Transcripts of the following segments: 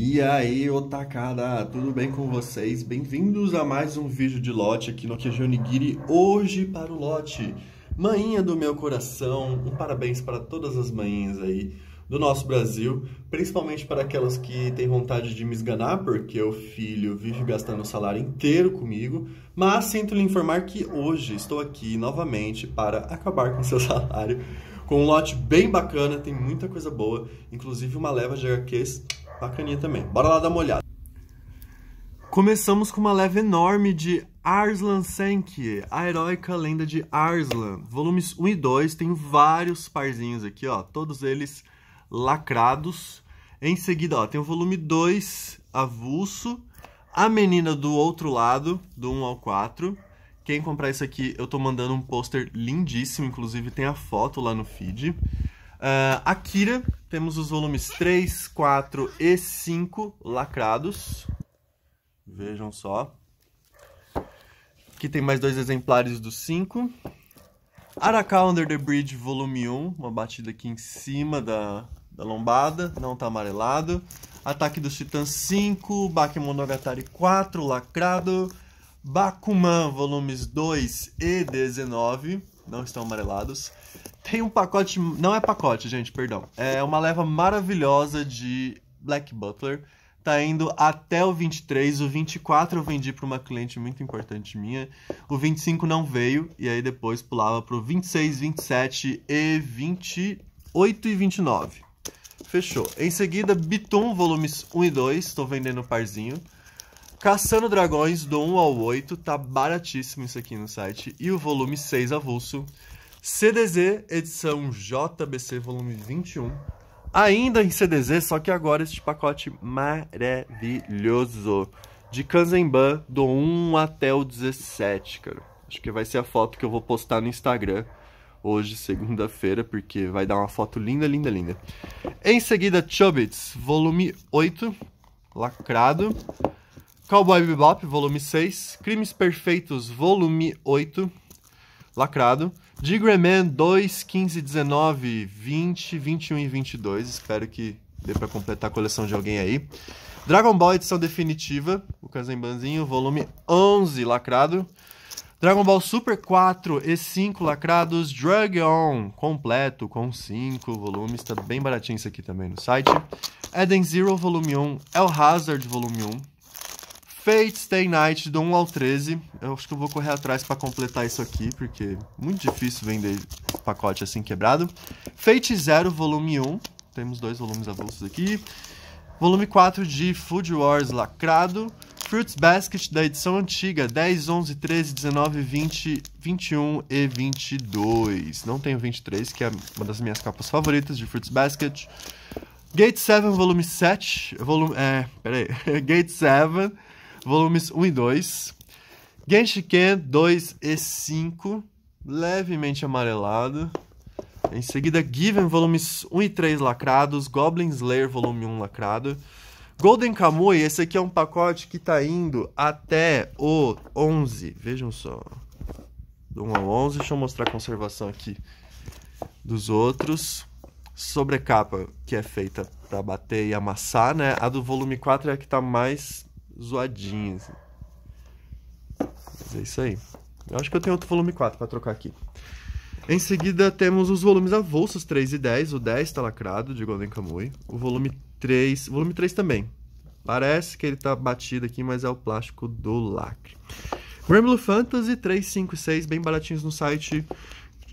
E aí, otacada, tudo bem com vocês? Bem-vindos a mais um vídeo de lote aqui no Kejonigiri, hoje para o lote. Manhinha do meu coração, um parabéns para todas as manhinhas aí do nosso Brasil, principalmente para aquelas que têm vontade de me esganar, porque o filho vive gastando o salário inteiro comigo, mas sinto lhe informar que hoje estou aqui novamente para acabar com seu salário, com um lote bem bacana, tem muita coisa boa, inclusive uma leva de HQs Bacaninha também. Bora lá dar uma olhada. Começamos com uma leva enorme de Arslan Senki, a heróica lenda de Arslan. Volumes 1 e 2, tem vários parzinhos aqui, ó, todos eles lacrados. Em seguida, ó, tem o volume 2, avulso, A Menina do Outro Lado, do 1 ao 4. Quem comprar isso aqui, eu tô mandando um pôster lindíssimo, inclusive tem a foto lá no feed. Uh, Akira, temos os volumes 3, 4 e 5 lacrados. Vejam só. Aqui tem mais dois exemplares dos 5. Araka Under the Bridge, volume 1. Uma batida aqui em cima da, da lombada, não tá amarelado. Ataque dos Titãs 5, Bakemonogatari 4, lacrado. Bakuman, volumes 2 e 19 não estão amarelados. Tem um pacote, não é pacote, gente, perdão. É uma leva maravilhosa de Black Butler. Tá indo até o 23, o 24 eu vendi para uma cliente muito importante minha. O 25 não veio e aí depois pulava pro 26, 27 e 28 e 29. Fechou. Em seguida, Bitum volumes 1 e 2, estou vendendo um parzinho. Caçando Dragões do 1 ao 8, tá baratíssimo isso aqui no site. E o volume 6 avulso. CDZ, edição JBC, volume 21. Ainda em CDZ, só que agora este pacote maravilhoso. De Kanzenban, do 1 até o 17, cara. Acho que vai ser a foto que eu vou postar no Instagram hoje, segunda-feira, porque vai dar uma foto linda, linda, linda. Em seguida, Chobits volume 8, lacrado. Cowboy Bebop, volume 6, Crimes Perfeitos, volume 8, lacrado, Digreman 2, 15, 19, 20, 21 e 22, espero que dê para completar a coleção de alguém aí. Dragon Ball edição definitiva, o Kazenbanzinho volume 11, lacrado. Dragon Ball Super 4 e 5 lacrados, Dragon completo com 5 volumes, tá bem baratinho isso aqui também no site. Eden Zero volume 1, El Hazard volume 1, Fate Stay Night do 1 ao 13. Eu acho que eu vou correr atrás para completar isso aqui, porque é muito difícil vender pacote assim quebrado. Fate Zero Volume 1. Temos dois volumes avulsos aqui. Volume 4 de Food Wars lacrado. Fruits Basket da edição antiga, 10, 11, 13, 19, 20, 21 e 22. Não tenho 23, que é uma das minhas capas favoritas de Fruits Basket. Gate 7, volume 7. Volume, é, peraí. Gate 7, volumes 1 e 2. Genshiken 2 e 5, levemente amarelado. Em seguida, Given, volumes 1 e 3 lacrados. Goblin Slayer, volume 1 lacrado. Golden Kamui, esse aqui é um pacote que tá indo até o 11. Vejam só. Do 1 ao 11. Deixa eu mostrar a conservação aqui dos outros. Sobrecapa, que é feita para bater e amassar, né? A do volume 4 é a que tá mais zoadinha. Assim. Mas é isso aí. Eu acho que eu tenho outro volume 4 para trocar aqui. Em seguida, temos os volumes avulsos 3 e 10. O 10 está lacrado, de Golden Kamui. O volume 3... Volume 3 também. Parece que ele está batido aqui, mas é o plástico do lacre. Rainbow Fantasy 3, 5 e 6, bem baratinhos no site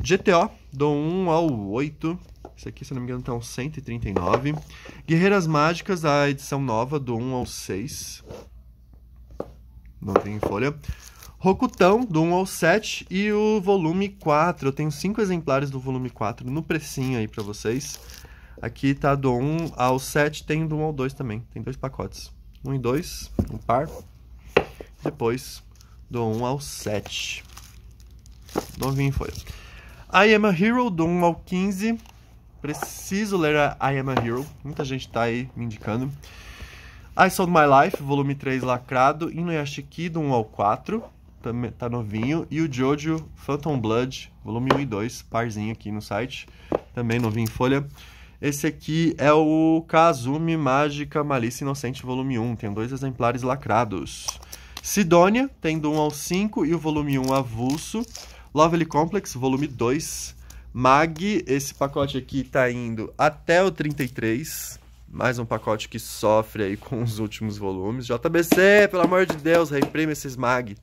GTO, do 1 ao 8. Esse aqui, se não me engano, tá um 139. Guerreiras Mágicas, a edição nova, do 1 ao 6 não tem folha. Rocutão, do 1 ao 7, e o volume 4. Eu tenho cinco exemplares do volume 4 no precinho aí para vocês. Aqui tá do 1 ao 7, tem do 1 ao 2 também. Tem dois pacotes. 1 e 2, um par. Depois, do 1 ao 7. Novinho em folha. I Am a Hero, do 1 ao 15. Preciso ler a I Am a Hero. Muita gente tá aí me indicando. I Sold My Life, volume 3 lacrado, Inuyashiki do 1 ao 4, também tá novinho, e o Jojo Phantom Blood, volume 1 e 2, parzinho aqui no site, também novinho em folha. Esse aqui é o Kazumi Mágica Malícia Inocente, volume 1, tem dois exemplares lacrados. Sidonia, tem do 1 ao 5, e o volume 1 avulso. Lovely Complex, volume 2. Mag, esse pacote aqui tá indo até o 33, mais um pacote que sofre aí com os últimos volumes. JBC, pelo amor de Deus, reimprime esse SMAG.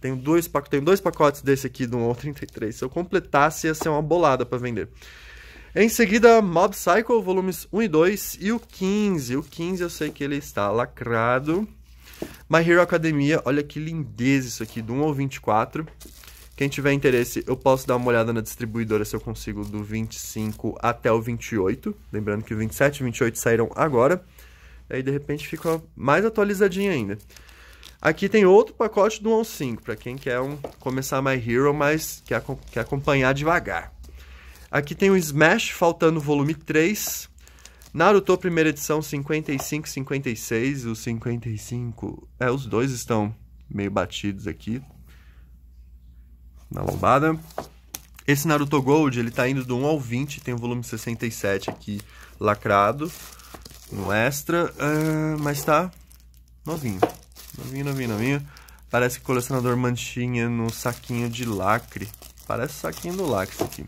Tenho dois, tenho dois pacotes desse aqui do 1.33. Se eu completasse, ia ser uma bolada para vender. Em seguida, Mob Cycle, volumes 1 e 2, e o 15. O 15 eu sei que ele está lacrado. My Hero Academia, olha que lindeza isso aqui, do 1 ao 24. Quem tiver interesse, eu posso dar uma olhada na distribuidora se eu consigo do 25 até o 28. Lembrando que o 27 e 28 saíram agora. Aí, de repente, fica mais atualizadinho ainda. Aqui tem outro pacote do 1.5, para quem quer um, começar My Hero, mas quer, quer acompanhar devagar. Aqui tem o Smash, faltando o volume 3. Naruto, primeira edição, 55 56. Os 55... É, os dois estão meio batidos aqui na lombada. Esse Naruto Gold, ele tá indo do 1 ao 20, tem o volume 67 aqui lacrado, um extra, uh, mas tá novinho, novinho, novinho, novinho. Parece colecionador mantinha no saquinho de lacre, parece saquinho do lacre isso aqui.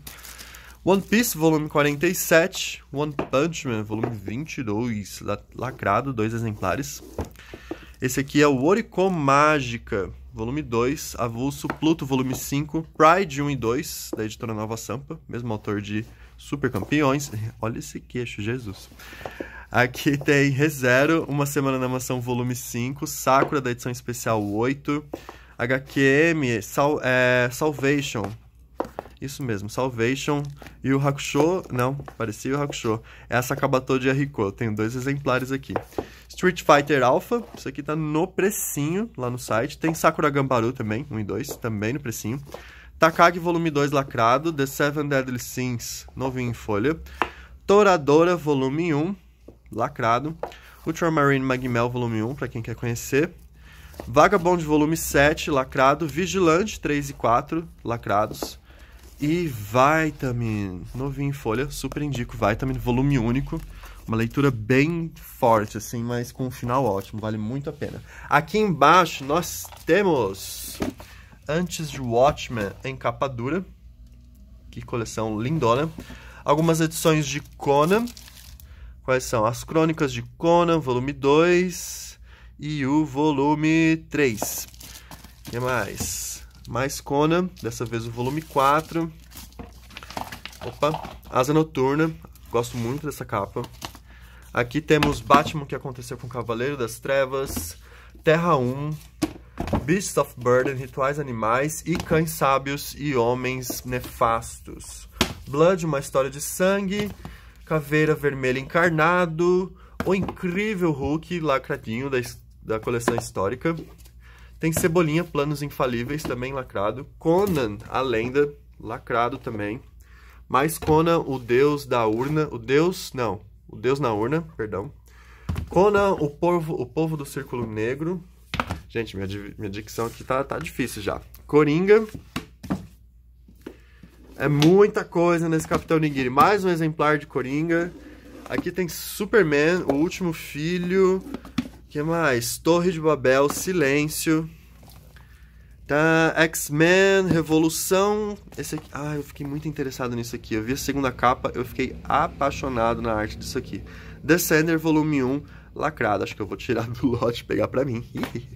One Piece, volume 47, One Punch Man, volume 22, lacrado, dois exemplares. Esse aqui é o Oricon Mágica, volume 2, Avulso, Pluto, volume 5, Pride 1 e 2, da editora Nova Sampa, mesmo autor de Super Campeões. Olha esse queixo, Jesus. Aqui tem ReZero, Uma Semana na Mansão, volume 5, Sakura, da edição especial 8, HQM, Sal, é, Salvation, isso mesmo, Salvation e o Hakusho, não, parecia o Hakusho. Essa Kabato de Rico, tenho dois exemplares aqui. Street Fighter Alpha, isso aqui tá no precinho lá no site. Tem Sakura Gambaru também, 1 e 2, também no precinho. Takagi Volume 2 lacrado, The Seven Deadly Sins, novinho em folha. Toradora Volume 1, lacrado. Ultramarine Magmel Volume 1, para quem quer conhecer. Vagabond Volume 7, lacrado. Vigilante 3 e 4, lacrados. E Vitamin, novinho em folha, super indico. Vitamin, volume único. Uma leitura bem forte, assim, mas com um final ótimo. Vale muito a pena. Aqui embaixo nós temos Antes de Watchmen em capa dura. Que coleção lindona. Algumas edições de Conan. Quais são? As Crônicas de Conan, volume 2 e o volume 3. O que mais? mais Conan, dessa vez o volume 4. Opa, Asa Noturna, gosto muito dessa capa. Aqui temos Batman, que aconteceu com o Cavaleiro das Trevas, Terra 1, Beasts of Burden, Rituais Animais e Cães Sábios e Homens Nefastos. Blood, uma história de sangue, Caveira Vermelha Encarnado, o incrível Hulk, lacradinho da, da coleção histórica. Tem Cebolinha, Planos Infalíveis, também lacrado. Conan, a lenda, lacrado também. Mais Conan, o deus da urna. O deus, não, o deus na urna, perdão. Conan, o povo, o povo do Círculo Negro. Gente, minha, minha dicção aqui tá, tá difícil já. Coringa. É muita coisa nesse Capitão Nigiri. Mais um exemplar de Coringa. Aqui tem Superman, O Último Filho, que mais? Torre de Babel, Silêncio. Tá, X-Men, Revolução. Esse aqui, ah, eu fiquei muito interessado nisso aqui. Eu vi a segunda capa, eu fiquei apaixonado na arte disso aqui. Descender volume 1, lacrado. Acho que eu vou tirar do lote e pegar para mim.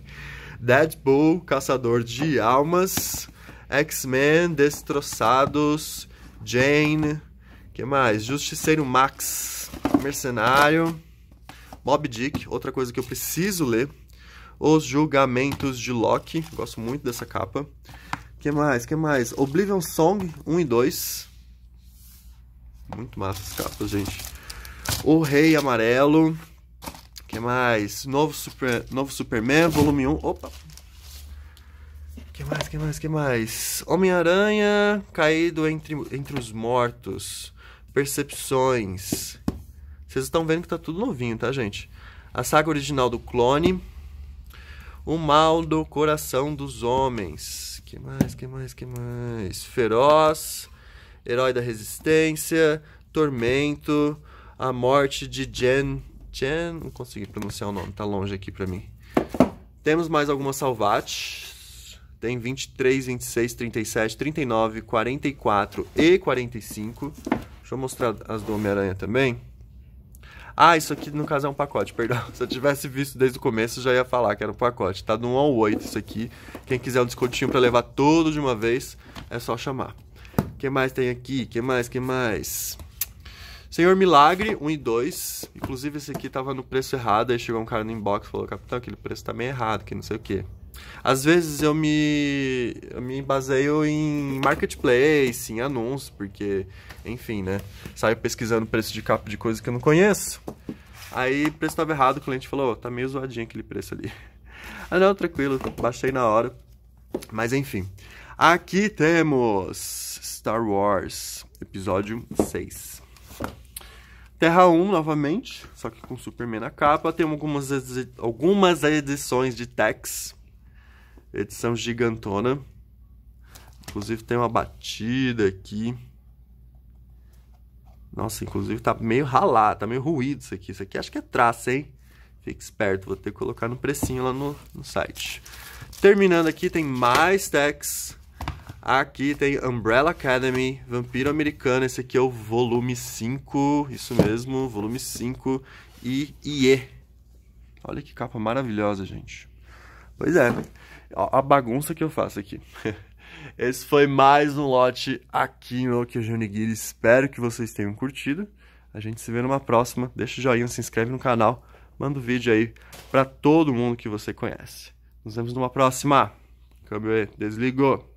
Deadpool, Caçador de Almas, X-Men, Destroçados, Jane, que mais? Justiceiro Max, Mercenário. Bob Dick, outra coisa que eu preciso ler. Os Julgamentos de Locke, gosto muito dessa capa. que mais? que mais? Oblivion Song 1 e 2. Muito massa as capas, gente. O Rei Amarelo. que mais? Novo, Super... Novo Superman, volume 1. Opa! que mais? que mais? que mais? Homem-Aranha caído entre, entre os mortos. Percepções. Vocês estão vendo que tá tudo novinho, tá, gente? A saga original do clone. O mal do coração dos homens. Que mais, que mais, que mais? Feroz. Herói da resistência. Tormento. A morte de Jen. Jen. Não consegui pronunciar o nome, tá longe aqui pra mim. Temos mais algumas salvates. Tem 23, 26, 37, 39, 44 e 45. Deixa eu mostrar as do Homem-Aranha também. Ah, isso aqui no caso é um pacote, perdão. Se eu tivesse visto desde o começo, já ia falar que era um pacote. Tá do 1 ao 8 isso aqui. Quem quiser um descontinho para levar tudo de uma vez, é só chamar. que mais tem aqui? que mais? que mais? Senhor Milagre, 1 e 2. Inclusive, esse aqui tava no preço errado. Aí chegou um cara no inbox e falou: Capitão, aquele preço tá meio errado, que não sei o quê. Às vezes eu me, eu me baseio em marketplace, em anúncios, porque, enfim, né? Saio pesquisando preço de capa de coisa que eu não conheço. Aí o preço estava errado, o cliente falou, oh, tá meio zoadinho aquele preço ali. Ah não, tranquilo, baixei na hora. Mas enfim. Aqui temos Star Wars, episódio 6. Terra 1, novamente, só que com Superman na capa. Tem algumas, algumas edições de text Edição gigantona. Inclusive tem uma batida aqui. Nossa, inclusive tá meio ralado, tá meio ruído isso aqui. Isso aqui acho que é traça, hein? Fique esperto, vou ter que colocar no precinho lá no, no site. Terminando aqui, tem mais techs. Aqui tem Umbrella Academy, Vampiro Americano. Esse aqui é o volume 5, isso mesmo, volume 5 e IE. Olha que capa maravilhosa, gente. Pois é, a bagunça que eu faço aqui. Esse foi mais um lote aqui no Kyojin Onigiri. Espero que vocês tenham curtido. A gente se vê numa próxima. Deixa o joinha, se inscreve no canal, manda o um vídeo aí para todo mundo que você conhece. Nos vemos numa próxima. Câmbio aí, desligou.